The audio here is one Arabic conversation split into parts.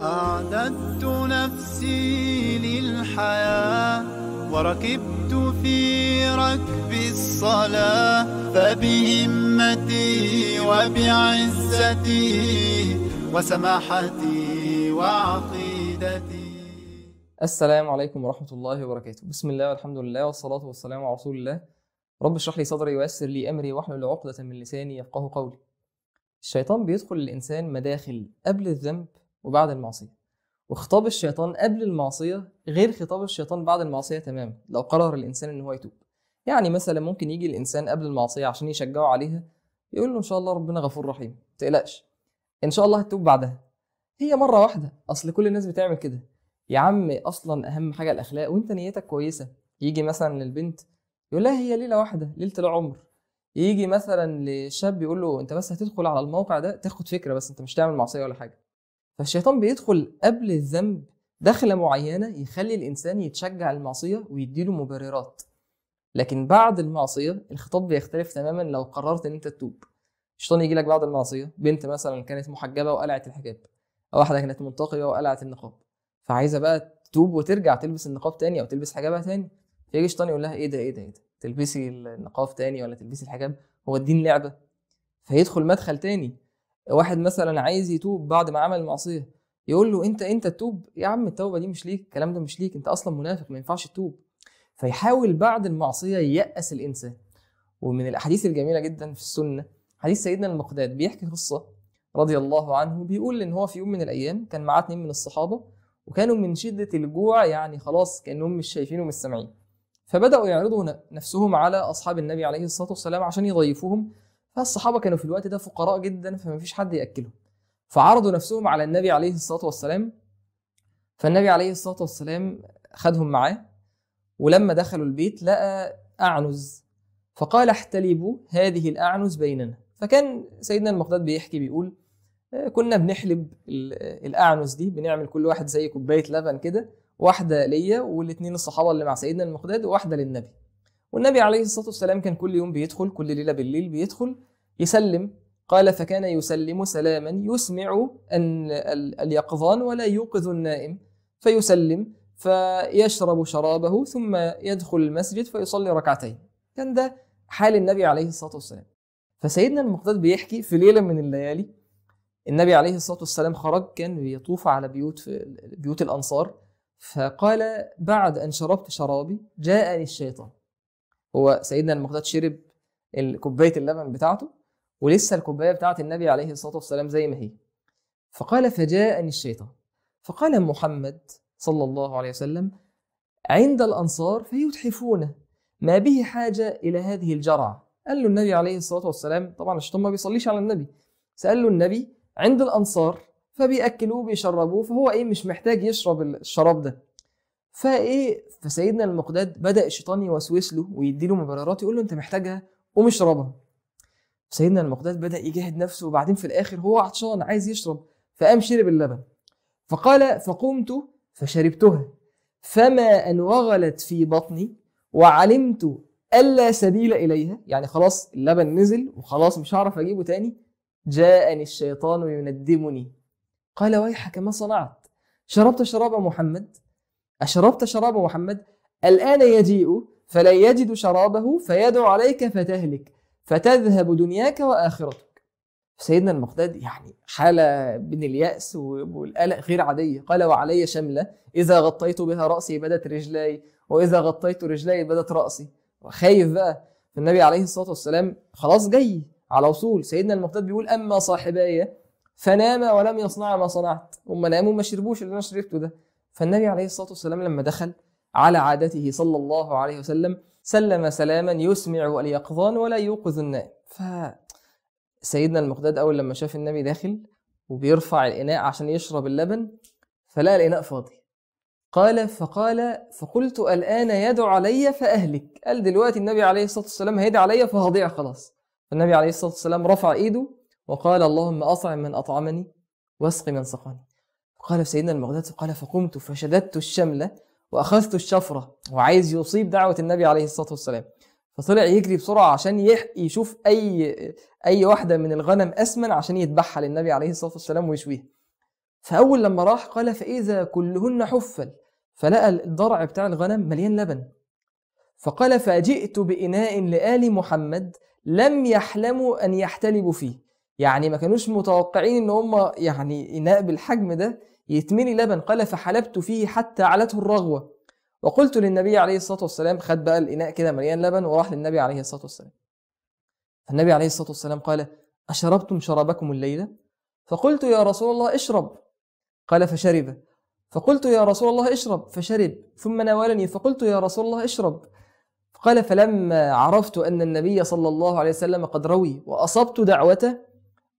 أعددت نفسي للحياة وركبت في ركب الصلاة فبهمتي وبعزتي وسماحتي وعقيدتي السلام عليكم ورحمة الله وبركاته بسم الله والحمد لله والصلاة والسلام على رسول الله رب اشرح لي صدري ويسر لي أمري واحلل عقدة من لساني يفقه قولي الشيطان بيدخل الإنسان مداخل قبل الذنب وبعد المعصية وخطاب الشيطان قبل المعصية غير خطاب الشيطان بعد المعصية تماما لو قرر الإنسان إن هو يتوب يعني مثلا ممكن يجي الإنسان قبل المعصية عشان يشجعه عليها يقول له إن شاء الله ربنا غفور رحيم تقلقش إن شاء الله هتتوب بعدها هي مرة واحدة أصل كل الناس بتعمل كده يا عم أصلا أهم حاجة الأخلاق وأنت نيتك كويسة يجي مثلا للبنت يقول لها هي ليلة واحدة ليلة العمر يجي مثلا لشاب يقول له انت بس هتدخل على الموقع ده تاخد فكره بس انت مش تعمل معصيه ولا حاجه فالشيطان بيدخل قبل الذنب دخلة معينة يخلي الإنسان يتشجع المعصية ويديله مبررات لكن بعد المعصية الخطاب بيختلف تماما لو قررت إن أنت تتوب الشيطان يجي لك بعد المعصية بنت مثلا كانت محجبة وقلعت الحجاب أو واحدة كانت منتقبة وقلعت النقاب فعايزة بقى تتوب وترجع تلبس النقاب تاني أو تلبس حجابها تاني فيجي الشيطان يقول لها إيه ده إيه ده إيه ده تلبسي النقاب تاني ولا تلبسي الحجاب هو الدين لعبة فيدخل مدخل تاني واحد مثلا عايز يتوب بعد ما عمل معصيه يقول له انت انت تتوب يا عم التوبه دي مش ليك الكلام ده مش ليك انت اصلا منافق ما ينفعش تتوب فيحاول بعد المعصيه ييأس الانسان ومن الاحاديث الجميله جدا في السنه حديث سيدنا المقداد بيحكي قصه رضي الله عنه بيقول ان هو في يوم من الايام كان معاه اتنين من الصحابه وكانوا من شده الجوع يعني خلاص كانهم مش شايفين ومش سامعين فبداوا يعرضوا نفسهم على اصحاب النبي عليه الصلاه والسلام عشان يضيفوهم فالصحابه كانوا في الوقت ده فقراء جدا فما فيش حد ياكلهم فعرضوا نفسهم على النبي عليه الصلاه والسلام فالنبي عليه الصلاه والسلام خدهم معاه ولما دخلوا البيت لقى اعنز فقال احتلبوا هذه الاعنز بيننا فكان سيدنا المقداد بيحكي بيقول آه، كنا بنحلب الاعنز دي بنعمل كل واحد زي كوبايه لبن كده واحده ليا والاثنين الصحابه اللي مع سيدنا المقداد وواحده للنبي والنبي عليه الصلاه والسلام كان كل يوم بيدخل كل ليله بالليل بيدخل يسلم قال فكان يسلم سلاما يسمع أن اليقظان ولا يوقظ النائم فيسلم فيشرب شرابه ثم يدخل المسجد فيصلي ركعتين كان ده حال النبي عليه الصلاة والسلام فسيدنا المقداد بيحكي في ليلة من الليالي النبي عليه الصلاة والسلام خرج كان بيطوف على بيوت في بيوت الأنصار فقال بعد أن شربت شرابي جاءني الشيطان هو سيدنا المقداد شرب كوبايه اللبن بتاعته ولسه الكوبايه بتاعه النبي عليه الصلاه والسلام زي ما هي فقال فجاءني الشيطان فقال محمد صلى الله عليه وسلم عند الانصار فيتحفون ما به حاجه الى هذه الجرعه قال له النبي عليه الصلاه والسلام طبعا الشيطان ما بيصليش على النبي سال له النبي عند الانصار فبياكلوه بيشربوه فهو ايه مش محتاج يشرب الشراب ده فايه فسيدنا المقداد بدا الشيطان يوسوس له ويدي له مبررات يقول له انت محتاجها قوم اشربها سيدنا المقداد بدا يجاهد نفسه وبعدين في الاخر هو عطشان عايز يشرب فقام شرب اللبن فقال فقمت فشربتها فما ان وغلت في بطني وعلمت الا سبيل اليها يعني خلاص اللبن نزل وخلاص مش هعرف اجيبه تاني جاءني الشيطان يندمني قال ويحك ما صنعت شربت شراب محمد أشربت شرابه محمد الآن يجيء فلا يجد شرابه فيدعو عليك فتهلك فتذهب دنياك وآخرتك سيدنا المقداد يعني حالة من اليأس والقلق غير عادية قال وعلي شملة إذا غطيت بها رأسي بدت رجلاي وإذا غطيت رجلي بدت رأسي وخايف بقى النبي عليه الصلاة والسلام خلاص جاي على وصول سيدنا المقداد بيقول أما صاحباي فنام ولم يصنع ما صنعت هم ناموا ما شربوش اللي أنا شربته ده فالنبي عليه الصلاه والسلام لما دخل على عادته صلى الله عليه وسلم سلم سلاما يسمع اليقظان ولا يوقظ النائم فسيدنا المقداد اول لما شاف النبي داخل وبيرفع الاناء عشان يشرب اللبن فلقى الاناء فاضي قال فقال فقلت الان يدعو علي فاهلك قال دلوقتي النبي عليه الصلاه والسلام هيدعي علي فهضيع خلاص فالنبي عليه الصلاه والسلام رفع ايده وقال اللهم اطعم من اطعمني واسق من سقاني قال سيدنا المقداد قال فقمت فشددت الشملة وأخذت الشفرة وعايز يصيب دعوة النبي عليه الصلاة والسلام فطلع يجري بسرعة عشان يشوف أي أي واحدة من الغنم أسمن عشان يذبحها للنبي عليه الصلاة والسلام ويشويها فأول لما راح قال فإذا كلهن حفل فلقى الضرع بتاع الغنم مليان لبن فقال فجئت بإناء لآل محمد لم يحلموا أن يحتلبوا فيه يعني ما كانوش متوقعين ان هم يعني اناء بالحجم ده يتملي لبن قال فحلبت فيه حتى علته الرغوة وقلت للنبي عليه الصلاة والسلام خد بقى الإناء كده مليان لبن وراح للنبي عليه الصلاة والسلام النبي عليه الصلاة والسلام قال أشربتم شرابكم الليلة فقلت يا رسول الله اشرب قال فشرب فقلت يا رسول الله اشرب فشرب ثم ناولني فقلت يا رسول الله اشرب قال فلما عرفت أن النبي صلى الله عليه وسلم قد روي وأصبت دعوته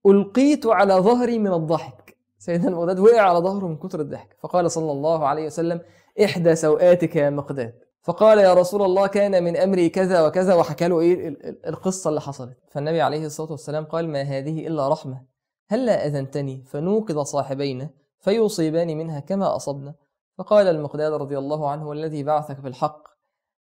ألقيت على ظهري من الضحك سيدنا المقداد وقع على ظهره من كثر الضحك فقال صلى الله عليه وسلم إحدى سوآتك يا مقداد فقال يا رسول الله كان من أمري كذا وكذا وحكى له إيه القصة اللي حصلت فالنبي عليه الصلاة والسلام قال ما هذه إلا رحمة هلا هل أذنتني فنوقظ صاحبينا فيصيبان منها كما أصبنا فقال المقداد رضي الله عنه والذي بعثك بالحق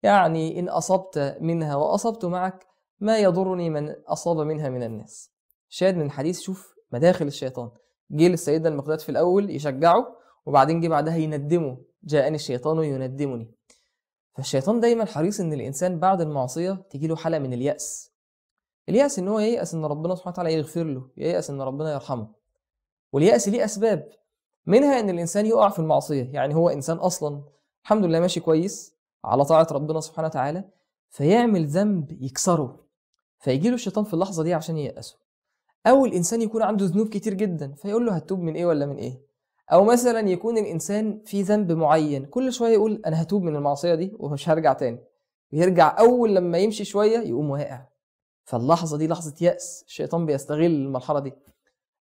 يعني إن أصبت منها وأصبت معك ما يضرني من أصاب منها من الناس شاهد من الحديث شوف مداخل الشيطان جه للسيدة المقداد في الأول يشجعه وبعدين جه بعدها يندمه جاءني الشيطان يندمني فالشيطان دايما حريص إن الإنسان بعد المعصية تجيله حالة من اليأس اليأس إن هو ييأس إن ربنا سبحانه وتعالى يغفر له ييأس إن ربنا يرحمه واليأس ليه أسباب منها إن الإنسان يقع في المعصية يعني هو إنسان أصلا الحمد لله ماشي كويس على طاعة ربنا سبحانه وتعالى فيعمل ذنب يكسره فيجيله الشيطان في اللحظة دي عشان ييأسه او الانسان يكون عنده ذنوب كتير جدا فيقول له هتوب من ايه ولا من ايه او مثلا يكون الانسان في ذنب معين كل شويه يقول انا هتوب من المعصيه دي ومش هرجع تاني ويرجع اول لما يمشي شويه يقوم واقع فاللحظه دي لحظه ياس الشيطان بيستغل المرحله دي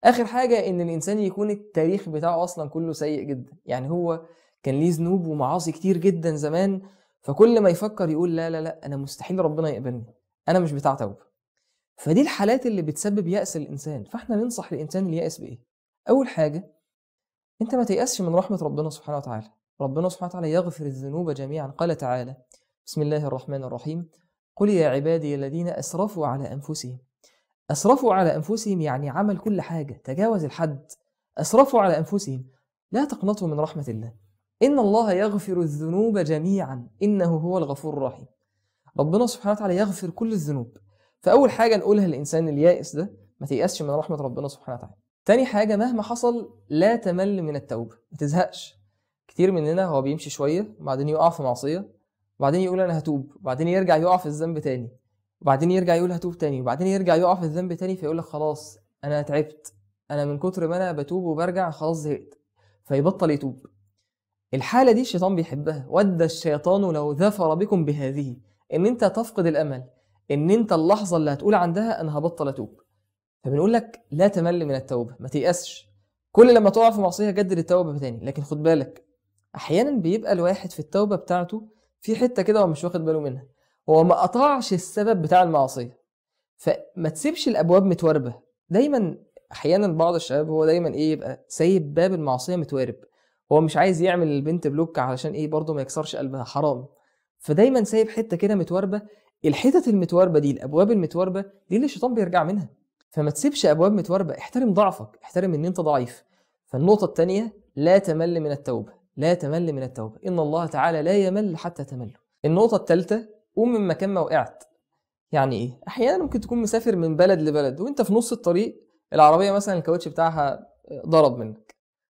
اخر حاجه ان الانسان يكون التاريخ بتاعه اصلا كله سيء جدا يعني هو كان ليه ذنوب ومعاصي كتير جدا زمان فكل ما يفكر يقول لا لا لا انا مستحيل ربنا يقبلني انا مش بتاع توبه فدي الحالات اللي بتسبب يأس الإنسان فإحنا ننصح الإنسان اللي يأس بإيه؟ أول حاجة أنت ما تيأسش من رحمة ربنا سبحانه وتعالى ربنا سبحانه وتعالى يغفر الذنوب جميعا قال تعالى بسم الله الرحمن الرحيم قل يا عبادي الذين أسرفوا على أنفسهم أسرفوا على أنفسهم يعني عمل كل حاجة تجاوز الحد أسرفوا على أنفسهم لا تقنطوا من رحمة الله إن الله يغفر الذنوب جميعا إنه هو الغفور الرحيم ربنا سبحانه وتعالى يغفر كل الذنوب فاول حاجه نقولها للانسان اليائس ده ما تيأسش من رحمه ربنا سبحانه وتعالى تاني حاجه مهما حصل لا تمل من التوبه ما تزهقش كتير مننا هو بيمشي شويه وبعدين يقع في معصيه وبعدين يقول انا هتوب وبعدين يرجع يقع في الذنب تاني وبعدين يرجع يقول هتوب تاني وبعدين يرجع يقع في الذنب تاني فيقول لك خلاص انا تعبت انا من كتر ما انا بتوب وبرجع خلاص زهقت فيبطل يتوب الحاله دي الشيطان بيحبها ود الشيطان لو ذفر بكم بهذه ان انت تفقد الامل ان انت اللحظه اللي هتقول عندها انا هبطل اتوب فبنقول لك لا تمل من التوبه ما تيأسش كل لما تقع في معصيه جدد التوبه تاني لكن خد بالك احيانا بيبقى الواحد في التوبه بتاعته في حته كده هو مش واخد باله منها هو ما قطعش السبب بتاع المعصيه فما تسيبش الابواب متواربه دايما احيانا بعض الشباب هو دايما ايه يبقى سايب باب المعصيه متوارب هو مش عايز يعمل البنت بلوك علشان ايه برضه ما يكسرش قلبها حرام فدايما سايب حته كده متواربه الحتت المتواربه دي الابواب المتواربه دي اللي الشيطان بيرجع منها فما تسيبش ابواب متواربه احترم ضعفك احترم ان انت ضعيف فالنقطه الثانيه لا تمل من التوبه لا تمل من التوبه ان الله تعالى لا يمل حتى تمل النقطه الثالثه قوم من مكان ما وقعت يعني ايه احيانا ممكن تكون مسافر من بلد لبلد وانت في نص الطريق العربيه مثلا الكاوتش بتاعها ضرب منك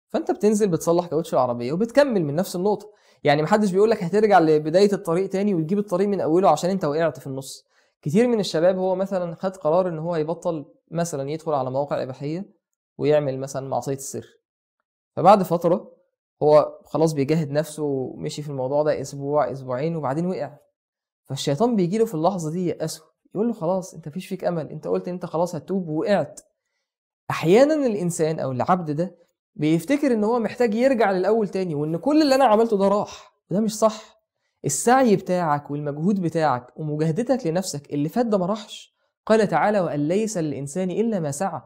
فانت بتنزل بتصلح كاوتش العربيه وبتكمل من نفس النقطه يعني محدش بيقول لك هترجع لبدايه الطريق تاني وتجيب الطريق من اوله عشان انت وقعت في النص كتير من الشباب هو مثلا خد قرار ان هو يبطل مثلا يدخل على مواقع اباحيه ويعمل مثلا معصيه السر فبعد فتره هو خلاص بيجاهد نفسه ومشي في الموضوع ده اسبوع اسبوعين وبعدين وقع فالشيطان بيجي له في اللحظه دي يأسه يقول له خلاص انت مفيش فيك امل انت قلت انت خلاص هتوب ووقعت احيانا الانسان او العبد ده بيفتكر ان هو محتاج يرجع للاول تاني وان كل اللي انا عملته ده راح وده مش صح السعي بتاعك والمجهود بتاعك ومجاهدتك لنفسك اللي فات ده ما راحش قال تعالى وأن ليس للإنسان إلا ما سعى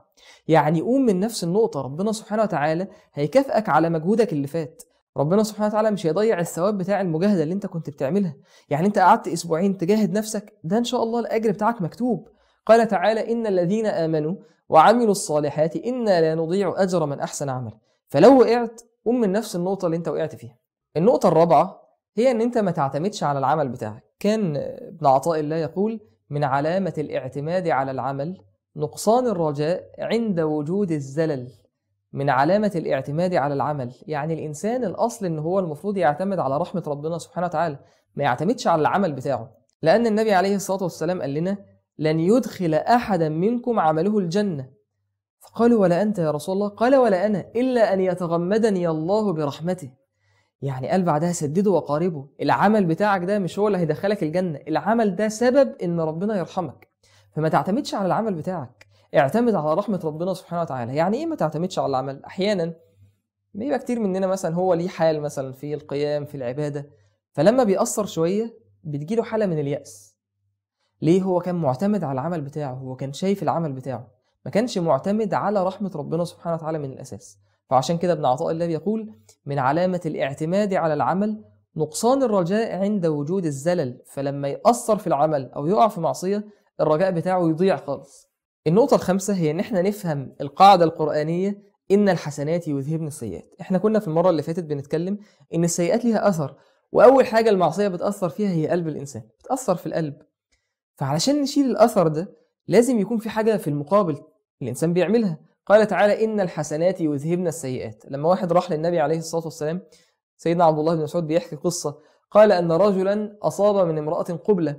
يعني قوم من نفس النقطة ربنا سبحانه وتعالى هيكافئك على مجهودك اللي فات ربنا سبحانه وتعالى مش هيضيع الثواب بتاع المجاهده اللي انت كنت بتعملها يعني انت قعدت اسبوعين تجاهد نفسك ده ان شاء الله الاجر بتاعك مكتوب قال تعالى إن الذين آمنوا وعملوا الصالحات إنا لا نضيع أجر من أحسن عمل فلو وقعت قوم من نفس النقطة اللي أنت وقعت فيها النقطة الرابعة هي أن أنت ما تعتمدش على العمل بتاعك كان ابن عطاء الله يقول من علامة الاعتماد على العمل نقصان الرجاء عند وجود الزلل من علامة الاعتماد على العمل يعني الإنسان الأصل إن هو المفروض يعتمد على رحمة ربنا سبحانه وتعالى ما يعتمدش على العمل بتاعه لأن النبي عليه الصلاة والسلام قال لنا لن يدخل أحدا منكم عمله الجنة فقالوا ولا أنت يا رسول الله قال ولا أنا إلا أن يتغمدني الله برحمته يعني قال بعدها سدده وقاربه العمل بتاعك ده مش هو اللي هيدخلك الجنة العمل ده سبب إن ربنا يرحمك فما تعتمدش على العمل بتاعك اعتمد على رحمة ربنا سبحانه وتعالى يعني إيه ما تعتمدش على العمل أحيانا بيبقى كتير مننا مثلا هو ليه حال مثلا في القيام في العبادة فلما بيأثر شوية بتجيله حالة من اليأس ليه هو كان معتمد على العمل بتاعه هو كان شايف العمل بتاعه ما كانش معتمد على رحمة ربنا سبحانه وتعالى من الأساس فعشان كده ابن عطاء الله بيقول من علامة الاعتماد على العمل نقصان الرجاء عند وجود الزلل فلما يأثر في العمل أو يقع في معصية الرجاء بتاعه يضيع خالص النقطة الخامسة هي إن إحنا نفهم القاعدة القرآنية إن الحسنات يذهبن السيئات إحنا كنا في المرة اللي فاتت بنتكلم إن السيئات ليها أثر وأول حاجة المعصية بتأثر فيها هي قلب الإنسان بتأثر في القلب فعلشان نشيل الأثر ده لازم يكون في حاجة في المقابل الإنسان بيعملها قال تعالى إن الحسنات يذهبن السيئات لما واحد راح للنبي عليه الصلاة والسلام سيدنا عبد الله بن مسعود بيحكي قصة قال أن رجلا أصاب من امرأة قبلة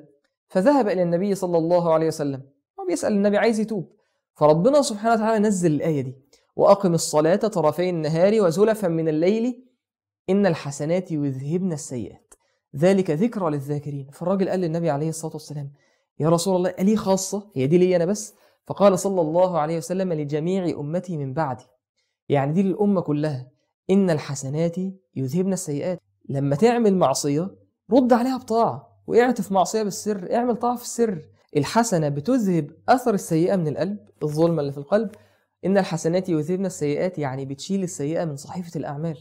فذهب إلى النبي صلى الله عليه وسلم وبيسأل النبي عايز يتوب فربنا سبحانه وتعالى نزل الآية دي وأقم الصلاة طرفي النهار وزلفا من الليل إن الحسنات يذهبن السيئات ذلك ذكرى للذاكرين فالراجل قال للنبي عليه الصلاة والسلام يا رسول الله لي خاصة هي دي لي أنا بس فقال صلى الله عليه وسلم لجميع أمتي من بعدي يعني دي للأمة كلها إن الحسنات يذهبن السيئات لما تعمل معصية رد عليها بطاعة واعتف معصية بالسر اعمل طاعة في السر الحسنة بتذهب أثر السيئة من القلب الظلمة اللي في القلب إن الحسنات يذهبن السيئات يعني بتشيل السيئة من صحيفة الأعمال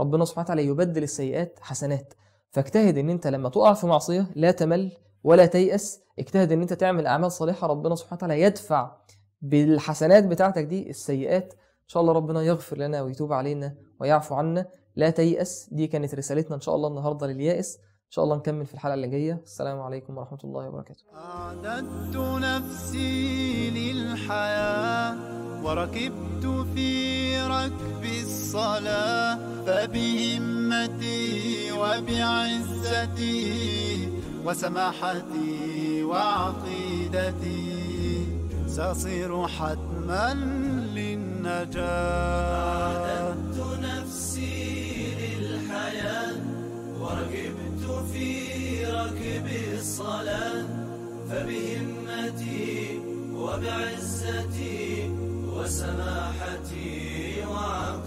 ربنا سبحانه وتعالى يبدل السيئات حسنات فاجتهد إن أنت لما تقع في معصية لا تمل ولا تيأس اجتهد ان انت تعمل اعمال صالحه ربنا سبحانه وتعالى يدفع بالحسنات بتاعتك دي السيئات ان شاء الله ربنا يغفر لنا ويتوب علينا ويعفو عنا لا تيأس دي كانت رسالتنا ان شاء الله النهارده لليائس ان شاء الله نكمل في الحلقه اللي جايه السلام عليكم ورحمه الله وبركاته اعددت نفسي للحياه وركبت في ركب الصلاه فبهمتي وبعزتي وسماحتي وعقيدتي سأصير حتما للنجاة أعددت نفسي للحياة وركبت في ركب الصلاة فبهمتي وبعزتي وسماحتي وعقيدتي